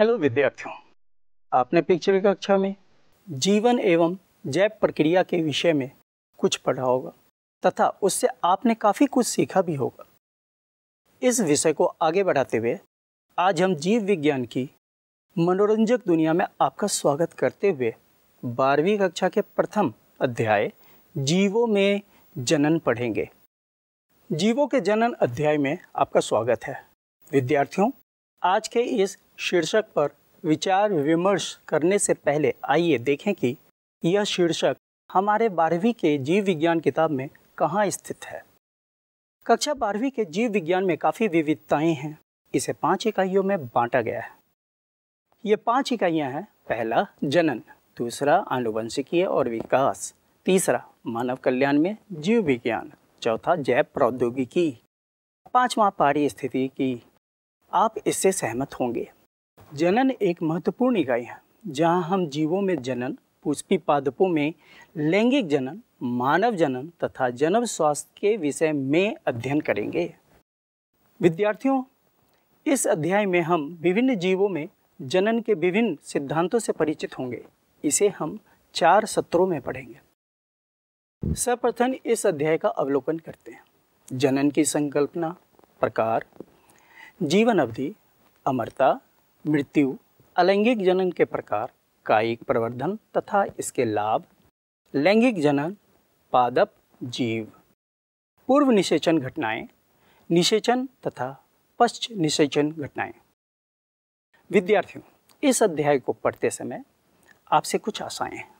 hello विद्यार्थियों आपने पिछली कक्षा में जीवन एवं जैव प्रक्रिया के विषय में कुछ पढ़ा होगा तथा उससे आपने काफ़ी कुछ सीखा भी होगा इस विषय को आगे बढ़ाते हुए आज हम जीव विज्ञान की मनोरंजक दुनिया में आपका स्वागत करते हुए बारहवीं कक्षा के प्रथम अध्याय जीवों में जनन पढ़ेंगे जीवों के जनन अध्याय में आपका स्वागत है विद्यार्थियों आज के इस शीर्षक पर विचार विमर्श करने से पहले आइए देखें कि यह शीर्षक हमारे बारहवीं के जीव विज्ञान किताब में कहाँ स्थित है कक्षा बारहवीं के जीव विज्ञान में काफ़ी विविधताएं हैं इसे पांच इकाइयों में बांटा गया है ये पांच इकाइयाँ हैं पहला जनन दूसरा आनुवंशिकीय और विकास तीसरा मानव कल्याण में जीव विज्ञान चौथा जैव प्रौद्योगिकी पांचवा पारी स्थिति की आप इससे सहमत होंगे जनन एक महत्वपूर्ण इकाई है जहां हम जीवों में जनन पुष्पी पादपों में लैंगिक जनन मानव जनन तथा जनव स्वास्थ्य के विषय में अध्ययन करेंगे विद्यार्थियों इस अध्याय में हम विभिन्न जीवों में जनन के विभिन्न सिद्धांतों से परिचित होंगे इसे हम चार सत्रों में पढ़ेंगे सर्वप्रथम इस अध्याय का अवलोकन करते हैं जनन की संकल्पना प्रकार जीवन अवधि अमरता मृत्यु अलैंगिक जनन के प्रकार कायिक प्रवर्धन तथा इसके लाभ लैंगिक जनन पादप जीव पूर्व निषेचन घटनाएं निषेचन तथा पश्च निषेचन घटनाएं विद्यार्थियों इस अध्याय को पढ़ते समय आपसे कुछ आशाएं हैं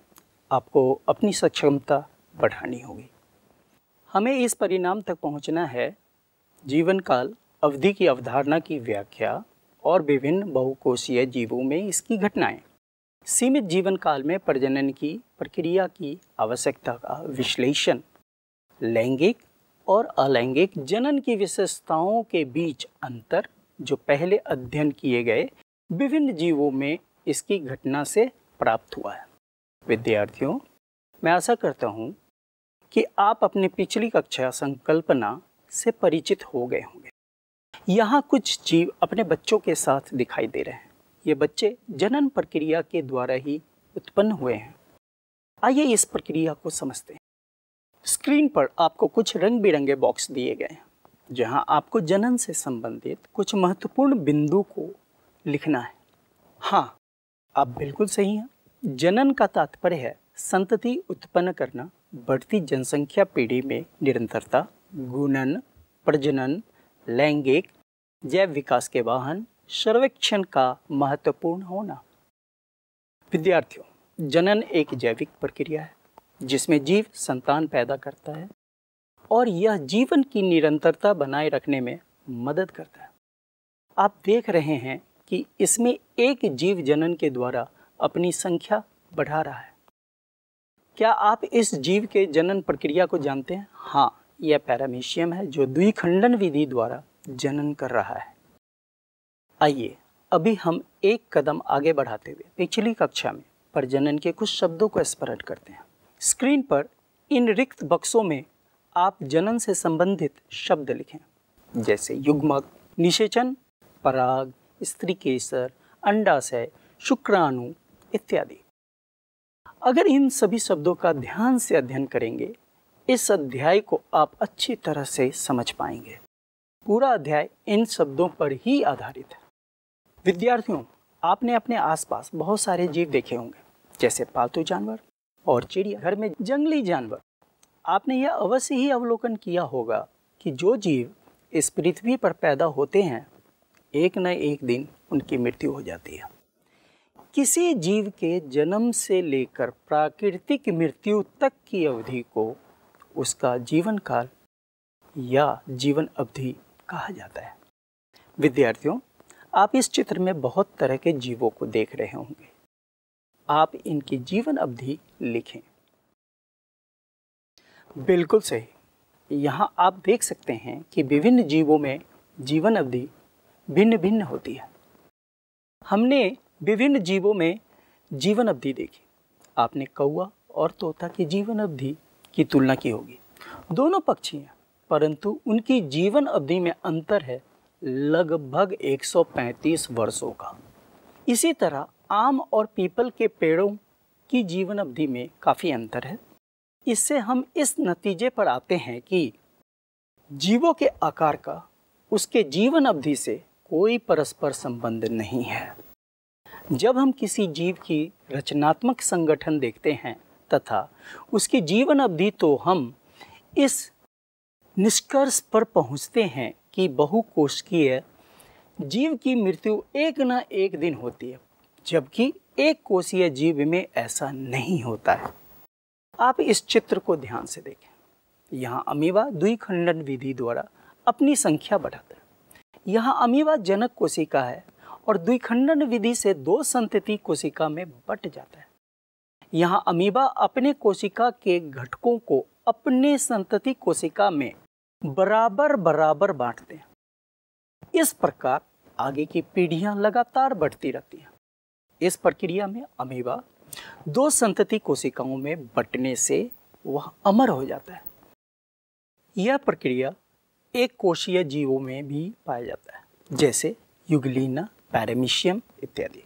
आपको अपनी सक्षमता बढ़ानी होगी हमें इस परिणाम तक पहुंचना है जीवन काल अवधि की अवधारणा की व्याख्या और विभिन्न बहुकोशीय जीवों में इसकी घटनाएं सीमित जीवन काल में प्रजनन की प्रक्रिया की आवश्यकता का विश्लेषण लैंगिक और अलैंगिक जनन की विशेषताओं के बीच अंतर जो पहले अध्ययन किए गए विभिन्न जीवों में इसकी घटना से प्राप्त हुआ है विद्यार्थियों मैं आशा करता हूँ कि आप अपने पिछली कक्षा संकल्पना से परिचित हो गए होंगे यहाँ कुछ जीव अपने बच्चों के साथ दिखाई दे रहे हैं ये बच्चे जनन प्रक्रिया के द्वारा ही उत्पन्न हुए हैं आइए इस प्रक्रिया को समझते हैं स्क्रीन पर आपको कुछ रंग बिरंगे बॉक्स दिए गए हैं जहाँ आपको जनन से संबंधित कुछ महत्वपूर्ण बिंदु को लिखना है हाँ आप बिल्कुल सही हैं जनन का तात्पर्य है संतति उत्पन्न करना बढ़ती जनसंख्या पीढ़ी में निरंतरता गुणन प्रजनन लैंगिक जैव विकास के वाहन सर्वेक्षण का महत्वपूर्ण होना विद्यार्थियों जनन एक जैविक प्रक्रिया है जिसमें जीव संतान पैदा करता है और यह जीवन की निरंतरता बनाए रखने में मदद करता है आप देख रहे हैं कि इसमें एक जीव जनन के द्वारा अपनी संख्या बढ़ा रहा है क्या आप इस जीव के जनन प्रक्रिया को जानते हैं हाँ यह पैरामीशियम है जो द्विखंडन विधि द्वारा जनन कर रहा है आइए अभी हम एक कदम आगे बढ़ाते हुए पिछली कक्षा में प्रजनन के कुछ शब्दों को स्मरण करते हैं स्क्रीन पर इन रिक्त बक्सों में आप जनन से संबंधित शब्द लिखें जैसे युग्मक निषेचन पराग स्त्री केसर अंडाशय शुक्राणु इत्यादि अगर इन सभी शब्दों का ध्यान से अध्ययन करेंगे इस अध्याय को आप अच्छी तरह से समझ पाएंगे पूरा अध्याय इन शब्दों पर ही आधारित है विद्यार्थियों आपने अपने आसपास बहुत सारे जीव देखे होंगे जैसे पालतू जानवर और चिड़िया घर में जंगली जानवर आपने यह अवश्य ही अवलोकन किया होगा कि जो जीव इस पृथ्वी पर पैदा होते हैं एक न एक दिन उनकी मृत्यु हो जाती है किसी जीव के जन्म से लेकर प्राकृतिक मृत्यु तक की अवधि को उसका जीवन काल या जीवन अवधि कहा जाता है विद्यार्थियों आप इस चित्र में बहुत तरह के जीवों को देख रहे होंगे आप इनकी जीवन अवधि लिखें बिल्कुल सही यहाँ आप देख सकते हैं कि विभिन्न जीवों में जीवन अवधि भिन्न भिन्न होती है हमने विभिन्न जीवों में जीवन अवधि देखी आपने कौआ और तोता की जीवन अवधि की तुलना की होगी दोनों पक्षियाँ परंतु उनकी जीवन अवधि में अंतर है लगभग 135 वर्षों का इसी तरह आम और पीपल के पेड़ों की जीवन अवधि में काफ़ी अंतर है इससे हम इस नतीजे पर आते हैं कि जीवों के आकार का उसके जीवन अवधि से कोई परस्पर संबंध नहीं है जब हम किसी जीव की रचनात्मक संगठन देखते हैं तथा उसकी जीवन अवधि तो हम इस निष्कर्ष पर पहुंचते हैं कि बहुकोशिकीय जीव की मृत्यु एक न एक दिन होती है जबकि एक कोशीय जीव में ऐसा नहीं होता है आप इस चित्र को ध्यान से देखें यहाँ अमीबा द्विखंडन विधि द्वारा अपनी संख्या बढ़ाता है यहाँ अमीबा जनक कोशिका है और द्विखंडन विधि से दो संतति कोशिका में बट जाता है यहाँ अमीबा अपने कोशिका के घटकों को अपने संतति कोशिका में बराबर बराबर बांटते हैं इस प्रकार आगे की पीढ़ियां लगातार बढ़ती रहती हैं इस प्रक्रिया में अमीबा दो संतति कोशिकाओं में बंटने से वह अमर हो जाता है यह प्रक्रिया एक कोशीय जीवों में भी पाया जाता है जैसे युगलीना पैरामिशियम इत्यादि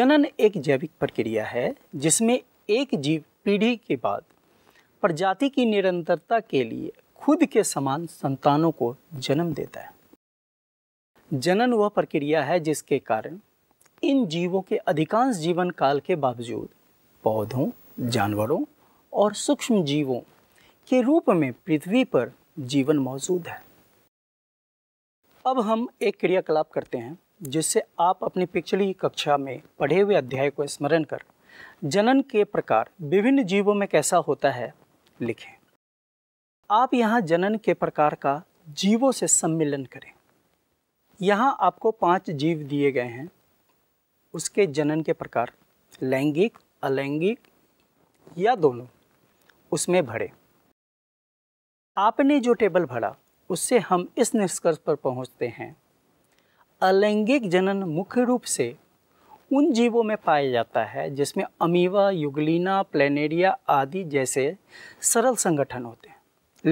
जनन एक जैविक प्रक्रिया है जिसमें एक जीव पीढ़ी के बाद प्रजाति की निरंतरता के लिए खुद के समान संतानों को जन्म देता है जनन वह प्रक्रिया है जिसके कारण इन जीवों के अधिकांश जीवन काल के बावजूद पौधों जानवरों और सूक्ष्म जीवों के रूप में पृथ्वी पर जीवन मौजूद है अब हम एक क्रियाकलाप करते हैं जिससे आप अपनी पिछली कक्षा में पढ़े हुए अध्याय को स्मरण कर जनन के प्रकार विभिन्न जीवों में कैसा होता है लिखें आप यहाँ जनन के प्रकार का जीवों से सम्मिलन करें यहाँ आपको पांच जीव दिए गए हैं उसके जनन के प्रकार लैंगिक अलैंगिक या दोनों उसमें भरे आपने जो टेबल भरा उससे हम इस निष्कर्ष पर पहुँचते हैं अलैंगिक जनन मुख्य रूप से उन जीवों में पाया जाता है जिसमें अमीवा युगलीना प्लेनेरिया आदि जैसे सरल संगठन होते हैं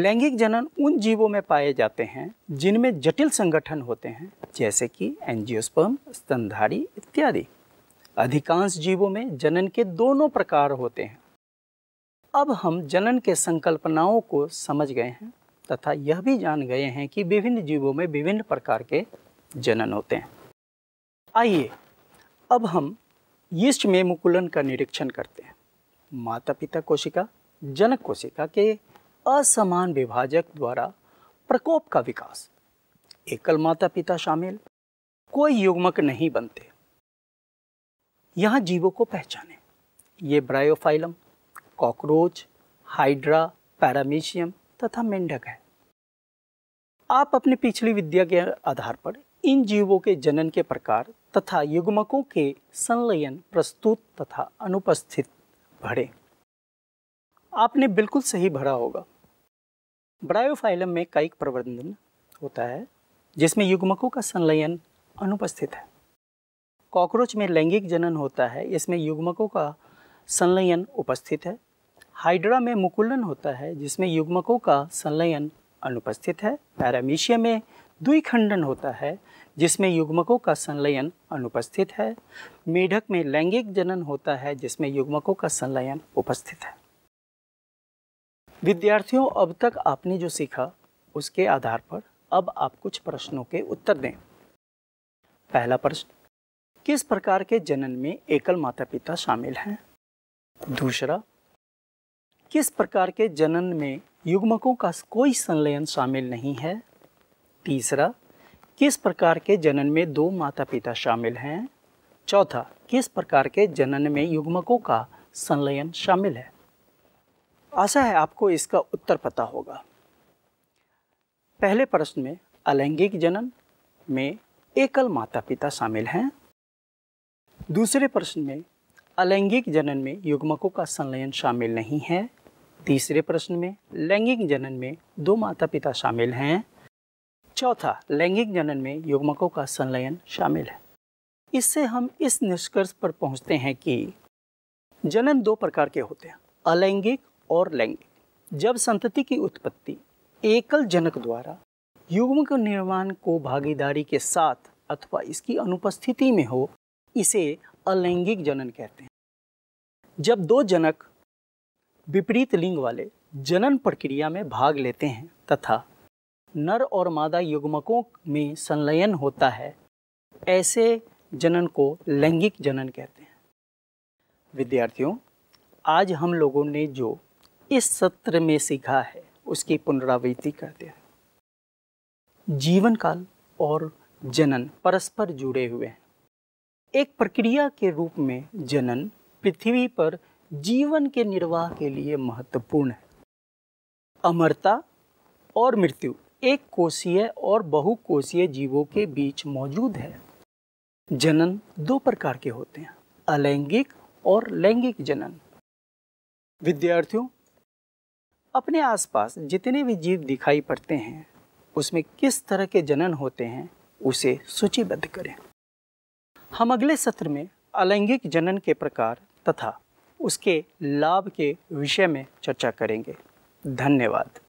लैंगिक जनन उन जीवों में पाए जाते हैं जिनमें जटिल संगठन होते हैं जैसे कि एंजियोस्पर्म स्तनधारी इत्यादि अधिकांश जीवों में जनन के दोनों प्रकार होते हैं अब हम जनन के संकल्पनाओं को समझ गए हैं तथा यह भी जान गए हैं कि विभिन्न जीवों में विभिन्न प्रकार के जनन होते हैं आइए अब हम यीस्ट में मुकुलन का निरीक्षण करते हैं माता पिता कोशिका जनक कोशिका के असमान विभाजक द्वारा प्रकोप का विकास एकल माता पिता शामिल कोई युग्मक नहीं बनते यहाँ जीवों को पहचाने ये ब्रायोफाइलम कॉकरोच हाइड्रा पैरामीशियम तथा मेंढक है आप अपने पिछली विद्या के आधार पर इन जीवों के जनन के प्रकार तथा युग्मकों के संलयन प्रस्तुत तथा अनुपस्थित भरे आपने बिल्कुल सही भरा होगा ब्रायोफाइलम में कायिक प्रबंधन होता है जिसमें युग्मकों का संलयन अनुपस्थित है कॉकरोच में लैंगिक जनन होता है इसमें युग्मकों का संलयन उपस्थित है हाइड्रा में मुकुलन होता है जिसमें युग्मकों का संलयन अनुपस्थित है पैरामीशिया में द्विखंडन होता है जिसमें युग्मकों का संलयन अनुपस्थित है मेढक में लैंगिक जनन होता है जिसमें युग्मकों का संलयन उपस्थित है विद्यार्थियों अब तक आपने जो सीखा उसके आधार पर अब आप कुछ प्रश्नों के उत्तर दें पहला प्रश्न किस प्रकार के जनन में एकल माता पिता शामिल हैं दूसरा किस प्रकार के जनन में युग्मकों का कोई संलयन शामिल नहीं है तीसरा किस प्रकार के जनन में दो माता पिता शामिल हैं चौथा किस प्रकार के जनन में युग्मकों का संलयन शामिल है आशा है आपको इसका उत्तर पता होगा पहले प्रश्न में अलैंगिक जनन में एकल माता पिता शामिल हैं दूसरे प्रश्न में अलैंगिक जनन में युग्मकों का संलयन शामिल नहीं है तीसरे प्रश्न में लैंगिक जनन में दो माता पिता शामिल हैं चौथा लैंगिक जनन में युग्मकों का संलयन शामिल है इससे हम इस निष्कर्ष पर पहुंचते हैं कि जनन दो प्रकार के होते हैं अलैंगिक और लैंगिक जब संतति की उत्पत्ति एकल जनक द्वारा युग्म के निर्माण को भागीदारी के साथ अथवा इसकी अनुपस्थिति में हो इसे अलैंगिक जनन कहते हैं जब दो जनक विपरीत लिंग वाले जनन प्रक्रिया में भाग लेते हैं तथा नर और मादा युग्मकों में संलयन होता है ऐसे जनन को लैंगिक जनन कहते हैं विद्यार्थियों आज हम लोगों ने जो इस सत्र में सीखा है उसकी पुनरावृत्ति करते हैं जीवन काल और जनन परस्पर जुड़े हुए हैं एक प्रक्रिया के रूप में जनन पृथ्वी पर जीवन के निर्वाह के लिए महत्वपूर्ण है अमरता और मृत्यु एक कोशीय और बहुकोशीय जीवों के बीच मौजूद है जनन दो प्रकार के होते हैं अलैंगिक और लैंगिक जनन विद्यार्थियों अपने आसपास जितने भी जीव दिखाई पड़ते हैं उसमें किस तरह के जनन होते हैं उसे सूचीबद्ध करें हम अगले सत्र में अलैंगिक जनन के प्रकार तथा उसके लाभ के विषय में चर्चा करेंगे धन्यवाद